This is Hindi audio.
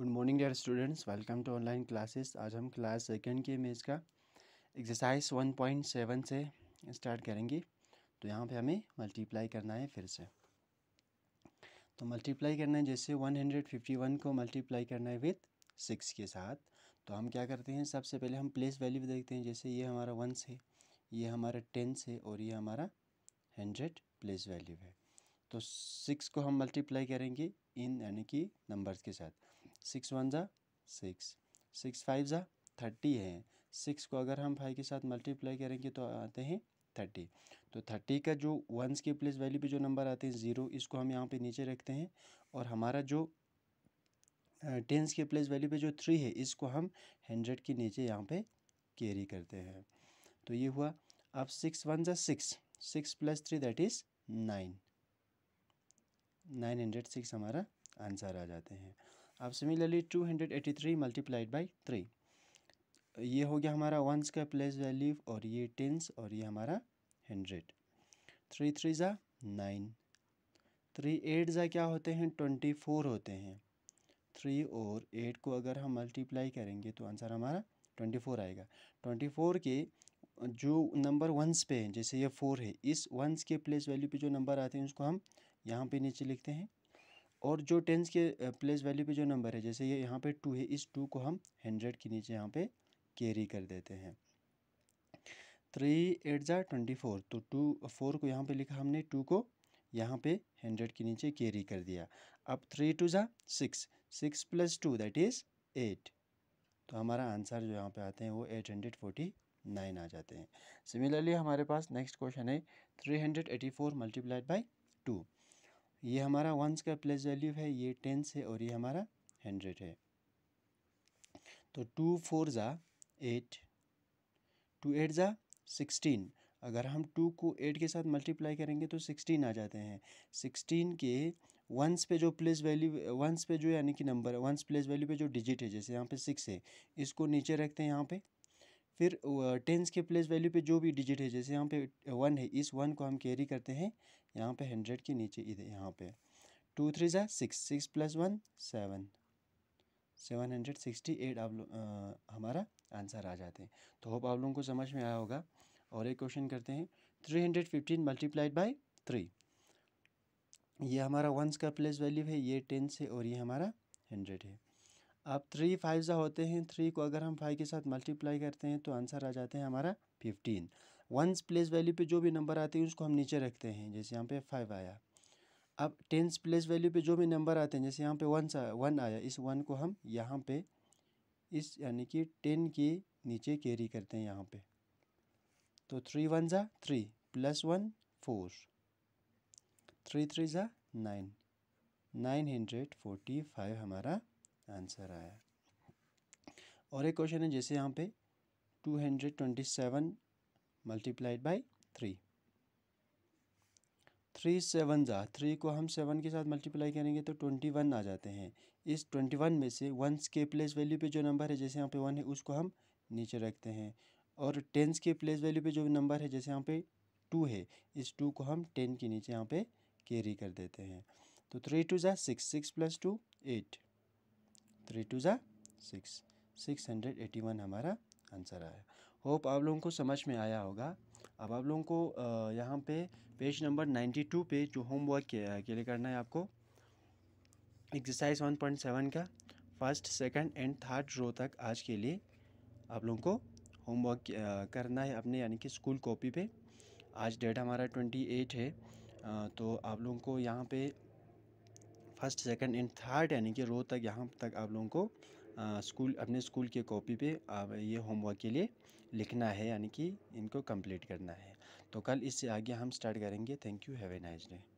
good morning dear students welcome to online classes आज हम क्लास सेकेंड के इमेज का एक्सरसाइज वन पॉइंट सेवन से स्टार्ट करेंगे तो यहाँ पे हमें मल्टीप्लाई करना है फिर से तो मल्टीप्लाई करना है जैसे वन हंड्रेड फिफ्टी वन को मल्टीप्लाई करना है विथ सिक्स के साथ तो हम क्या करते हैं सबसे पहले हम प्लेस वैल्यू देखते हैं जैसे ये हमारा वन से ये हमारा टेन से और ये हमारा हंड्रेड प्लेस वैल्यू है तो सिक्स को हम मल्टीप्लाई करेंगे इन यानी कि नंबर्स के साथ सिक्स वन ज़ा सिक्स सिक्स फाइव ज़ा थर्टी है सिक्स को अगर हम फाइव के साथ मल्टीप्लाई करेंगे तो आते हैं थर्टी तो थर्टी का जो वंस के प्लेस वैल्यू पे जो नंबर आते हैं ज़ीरो इसको हम यहाँ पे नीचे रखते हैं और हमारा जो टेंस के प्लेस वैल्यू पे जो थ्री है इसको हम हंड्रेड के नीचे यहाँ पे कैरी करते हैं तो ये हुआ अब सिक्स वन ज़ा six six plus three that is nine nine hundred six हमारा आंसर आ जाते हैं अब similarly two hundred eighty three multiplied by three ये हो गया हमारा वंस का प्लेस वैल्यू और ये टेंस और ये हमारा हंड्रेड थ्री थ्री ज़ा नाइन थ्री एट ज़ा क्या होते हैं ट्वेंटी फोर होते हैं थ्री और एट को अगर हम मल्टीप्लाई करेंगे तो आंसर हमारा ट्वेंटी फोर आएगा ट्वेंटी फोर के जो नंबर वंस पे हैं जैसे ये फोर है इस वंस के प्लेस वैल्यू पे जो नंबर आते हैं उसको हम यहाँ पे नीचे लिखते हैं और जो टेंस के प्लेस वैल्यू पे जो नंबर है जैसे ये यहाँ पे टू है इस टू को हम हंड्रेड के नीचे यहाँ पे कैरी कर देते हैं थ्री एट ज़ा ट्वेंटी फोर तो टू फोर को यहाँ पे लिखा हमने टू को यहाँ पे हंड्रेड के नीचे कैरी कर दिया अब थ्री टू ज़ा six six plus two that is eight तो हमारा आंसर जो यहाँ पे आते हैं वो एट हंड्रेड फोर्टी नाइन आ जाते हैं सिमिलरली हमारे पास नेक्स्ट क्वेश्चन है three hundred eighty four multiplied by two ये हमारा वंस का प्लेस वैल्यू है ये टेंस है और ये हमारा हंड्रेड है तो टू फोर ज़ा एट टू एट ज़ा सिक्सटीन अगर हम टू को एट के साथ मल्टीप्लाई करेंगे तो सिक्सटीन आ जाते हैं सिक्सटीन के वंस पे जो प्लेस वैल्यू वंस पे जो यानी कि नंबर वंस प्लेस वैल्यू पे जो डिजिट है जैसे यहाँ पे सिक्स है इसको नीचे रखते हैं यहाँ पे फिर टेंस के प्लेस वैल्यू पे जो भी डिजिट है जैसे यहाँ पे वन है इस वन को हम कैरी करते हैं यहाँ पे हंड्रेड के नीचे इधर यहाँ पे टू थ्री ज़ा six six plus one seven seven hundred sixty eight आप लोग हमारा आंसर आ जाते हैं तो होप आप लोगों को समझ में आया होगा और एक क्वेश्चन करते हैं three hundred fifteen multiplied by three ये हमारा वंस का प्लेस वैल्यू है ये टेंस है और ये हमारा हंड्रेड है अब थ्री फाइव ज़ा होते हैं थ्री को अगर हम फाइव के साथ मल्टीप्लाई करते हैं तो आंसर आ जाते हैं हमारा फिफ्टीन वंस प्लेस वैल्यू पे जो भी नंबर आते हैं उसको हम नीचे रखते हैं जैसे यहाँ पे फाइव आया अब टेंस प्लेस वैल्यू पे जो भी नंबर आते हैं जैसे यहाँ पे वन वन आया इस वन को हम यहाँ पे इस यानी कि टेन के नीचे कैरी करते हैं यहाँ पे तो थ्री वन ज़ा three plus one four three three ज़ा nine nine hundred forty five हमारा आंसर आया और एक क्वेश्चन है जैसे यहाँ पे two hundred twenty seven multiplied by three three seven ज़ा थ्री को हम सेवन के साथ मल्टीप्लाई करेंगे तो ट्वेंटी वन आ जाते हैं इस ट्वेंटी वन में से वंस के प्लेस वैल्यू पे जो नंबर है जैसे यहाँ पे वन है उसको हम नीचे रखते हैं और टेंस के प्लेस वैल्यू पे जो नंबर है जैसे यहाँ पे टू है इस टू को हम टेन के नीचे यहाँ पे कैरी कर देते हैं तो थ्री टू ज़ा six six plus two eight three two ज़ा six six hundred eighty one हमारा आंसर आया होप आप लोगों को समझ में आया होगा अब आप लोगों को यहाँ पे पेज नंबर नाइन्टी टू पे जो होमवर्क के लिए करना है आपको एक्सरसाइज वन पॉइंट सेवन का first second and third row तक आज के लिए आप लोगों को होमवर्क करना है अपने यानी कि स्कूल कॉपी पे आज डेट हमारा ट्वेंटी एट है तो आप लोगों को यहाँ पे फर्स्ट सेकंड एंड थर्ड यानी कि रो तक यहाँ तक आप लोगों को स्कूल अपने स्कूल के कॉपी पे आप ये होमवर्क के लिए लिखना है यानी कि इनको कंप्लीट करना है तो कल इससे आगे हम स्टार्ट करेंगे thank you have a nice day